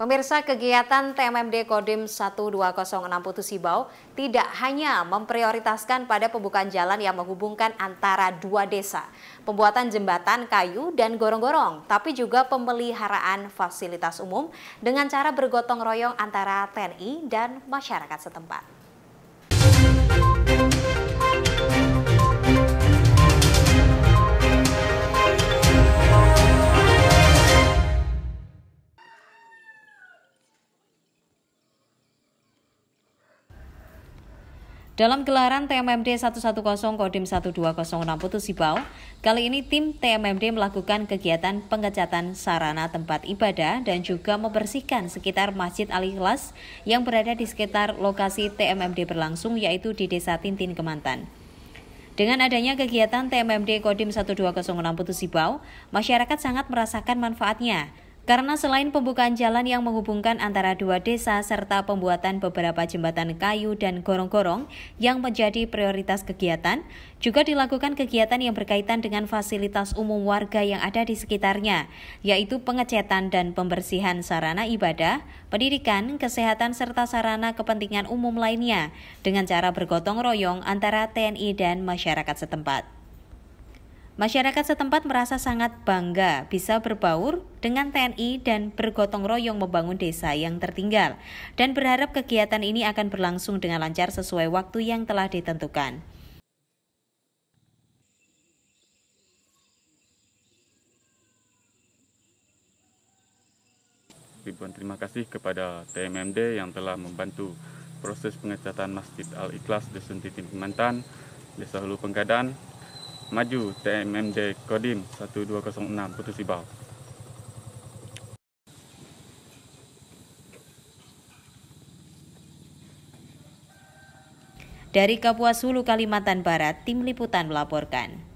Pemirsa kegiatan TMMD Kodim Putus Sibau tidak hanya memprioritaskan pada pembukaan jalan yang menghubungkan antara dua desa, pembuatan jembatan kayu dan gorong-gorong, tapi juga pemeliharaan fasilitas umum dengan cara bergotong royong antara TNI dan masyarakat setempat. Dalam gelaran TMMD 110 Kodim Putus Putusibau, kali ini tim TMMD melakukan kegiatan pengecatan sarana tempat ibadah dan juga membersihkan sekitar Masjid Al-Ikhlas yang berada di sekitar lokasi TMMD berlangsung yaitu di Desa Tintin Kemantan. Dengan adanya kegiatan TMMD Kodim Putus Putusibau, masyarakat sangat merasakan manfaatnya, karena selain pembukaan jalan yang menghubungkan antara dua desa serta pembuatan beberapa jembatan kayu dan gorong-gorong yang menjadi prioritas kegiatan, juga dilakukan kegiatan yang berkaitan dengan fasilitas umum warga yang ada di sekitarnya, yaitu pengecetan dan pembersihan sarana ibadah, pendidikan, kesehatan serta sarana kepentingan umum lainnya dengan cara bergotong royong antara TNI dan masyarakat setempat. Masyarakat setempat merasa sangat bangga bisa berbaur dengan TNI dan bergotong royong membangun desa yang tertinggal dan berharap kegiatan ini akan berlangsung dengan lancar sesuai waktu yang telah ditentukan. Ribuan terima kasih kepada TMMD yang telah membantu proses pengecatan Masjid Al-Ikhlas Dusun Titim Pemantan, Desa Hulu Penggadan. Maju TMMD Kodim 1206 Putusibau. Dari Kapuas Hulu, Kalimantan Barat, Tim Liputan melaporkan.